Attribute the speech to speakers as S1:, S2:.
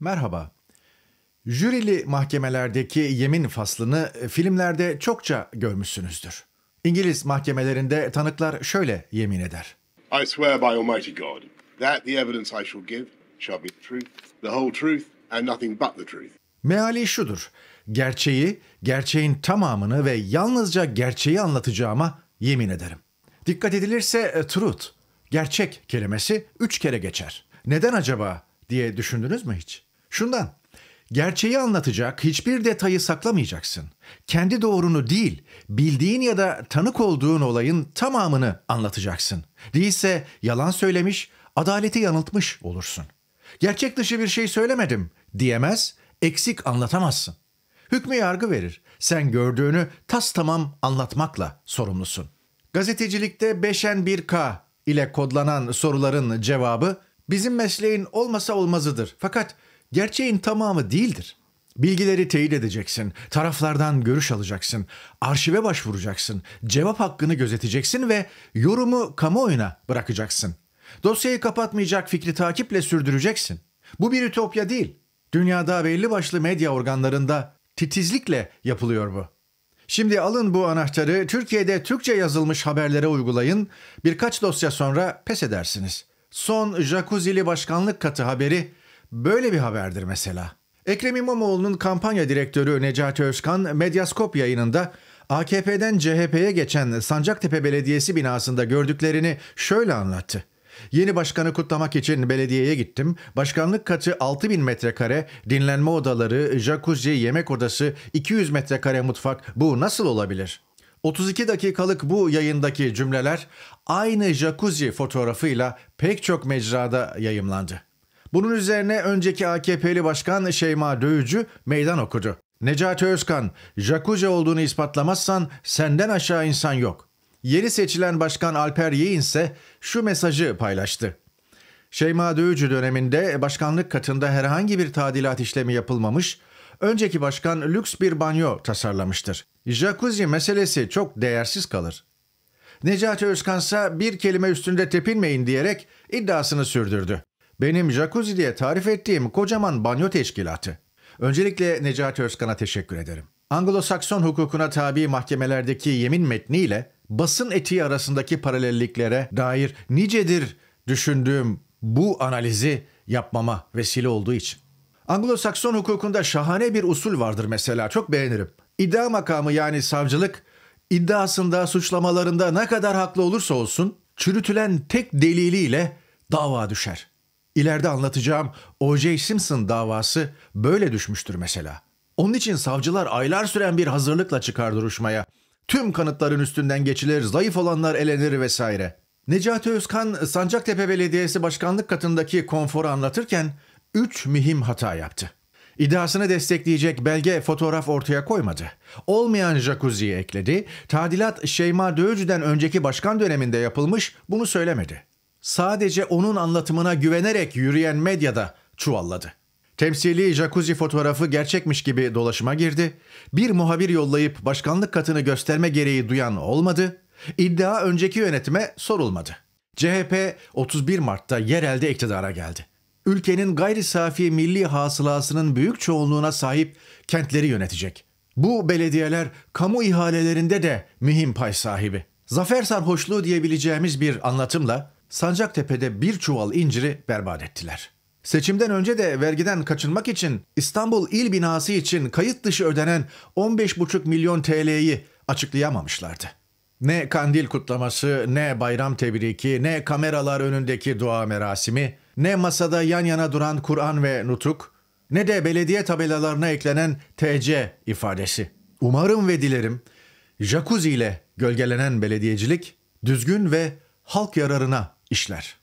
S1: Merhaba. Jürili mahkemelerdeki yemin faslını e, filmlerde çokça görmüşsünüzdür. İngiliz mahkemelerinde tanıklar şöyle yemin eder. I swear by Almighty God that the evidence I shall give shall be the truth, the whole truth and nothing but the truth. Meali şudur. Gerçeği, gerçeğin tamamını ve yalnızca gerçeği anlatacağıma yemin ederim. Dikkat edilirse e, truth, gerçek kelimesi üç kere geçer. Neden acaba diye düşündünüz mü hiç? Şundan, gerçeği anlatacak hiçbir detayı saklamayacaksın. Kendi doğrunu değil, bildiğin ya da tanık olduğun olayın tamamını anlatacaksın. Değilse yalan söylemiş, adaleti yanıltmış olursun. Gerçek dışı bir şey söylemedim diyemez, eksik anlatamazsın. Hükmü yargı verir. Sen gördüğünü tas tamam anlatmakla sorumlusun. Gazetecilikte beşen bir k ile kodlanan soruların cevabı bizim mesleğin olmasa olmazıdır. Fakat gerçeğin tamamı değildir. Bilgileri teyit edeceksin, taraflardan görüş alacaksın, arşive başvuracaksın, cevap hakkını gözeteceksin ve yorumu kamuoyuna bırakacaksın. Dosyayı kapatmayacak fikri takiple sürdüreceksin. Bu bir ütopya değil. Dünyada belli başlı medya organlarında titizlikle yapılıyor bu. Şimdi alın bu anahtarı Türkiye'de Türkçe yazılmış haberlere uygulayın. Birkaç dosya sonra pes edersiniz. Son jacuzzili başkanlık katı haberi Böyle bir haberdir mesela. Ekrem İmamoğlu'nun kampanya direktörü Necati Özkan, Medyaskop yayınında AKP'den CHP'ye geçen Sancaktepe Belediyesi binasında gördüklerini şöyle anlattı. Yeni başkanı kutlamak için belediyeye gittim. Başkanlık katı 6000 metrekare, dinlenme odaları, jacuzzi, yemek odası, 200 metrekare mutfak. Bu nasıl olabilir? 32 dakikalık bu yayındaki cümleler aynı jacuzzi fotoğrafıyla pek çok mecrada yayımlandı. Bunun üzerine önceki AKP'li başkan Şeyma Dövücü meydan okudu. Necati Özkan, jacuzzi olduğunu ispatlamazsan senden aşağı insan yok. Yeni seçilen başkan Alper Yeğin ise şu mesajı paylaştı. Şeyma Dövücü döneminde başkanlık katında herhangi bir tadilat işlemi yapılmamış, önceki başkan lüks bir banyo tasarlamıştır. Jacuzzi meselesi çok değersiz kalır. Necati Özkan ise bir kelime üstünde tepinmeyin diyerek iddiasını sürdürdü. Benim jacuzzi diye tarif ettiğim kocaman banyo teşkilatı. Öncelikle Necati Özkan'a teşekkür ederim. Anglo-Sakson hukukuna tabi mahkemelerdeki yemin metniyle basın etiği arasındaki paralelliklere dair nicedir düşündüğüm bu analizi yapmama vesile olduğu için. Anglo-Sakson hukukunda şahane bir usul vardır mesela çok beğenirim. İddia makamı yani savcılık iddiasında suçlamalarında ne kadar haklı olursa olsun çürütülen tek deliliyle dava düşer. İleride anlatacağım O.J. Simpson davası böyle düşmüştür mesela. Onun için savcılar aylar süren bir hazırlıkla çıkar duruşmaya. Tüm kanıtların üstünden geçilir, zayıf olanlar elenir vesaire. Necati Özkan Sancaktepe Belediyesi Başkanlık katındaki konforu anlatırken 3 mühim hata yaptı. İddiasını destekleyecek belge fotoğraf ortaya koymadı. Olmayan jacuzziyi ekledi. Tadilat Şeyma Dövücü'den önceki başkan döneminde yapılmış bunu söylemedi sadece onun anlatımına güvenerek yürüyen medyada çuvalladı. Temsili jacuzzi fotoğrafı gerçekmiş gibi dolaşıma girdi. Bir muhabir yollayıp başkanlık katını gösterme gereği duyan olmadı. İddia önceki yönetime sorulmadı. CHP 31 Mart'ta yerelde iktidara geldi. Ülkenin gayri safi milli hasılasının büyük çoğunluğuna sahip kentleri yönetecek. Bu belediyeler kamu ihalelerinde de mühim pay sahibi. Zafer sarhoşluğu diyebileceğimiz bir anlatımla Sancaktepe'de bir çuval inciri berbat ettiler. Seçimden önce de vergiden kaçınmak için İstanbul İl Binası için kayıt dışı ödenen 15,5 milyon TL'yi açıklayamamışlardı. Ne kandil kutlaması, ne bayram tebriki, ne kameralar önündeki dua merasimi, ne masada yan yana duran Kur'an ve nutuk, ne de belediye tabelalarına eklenen TC ifadesi. Umarım ve dilerim jacuzzi ile gölgelenen belediyecilik düzgün ve halk yararına işler.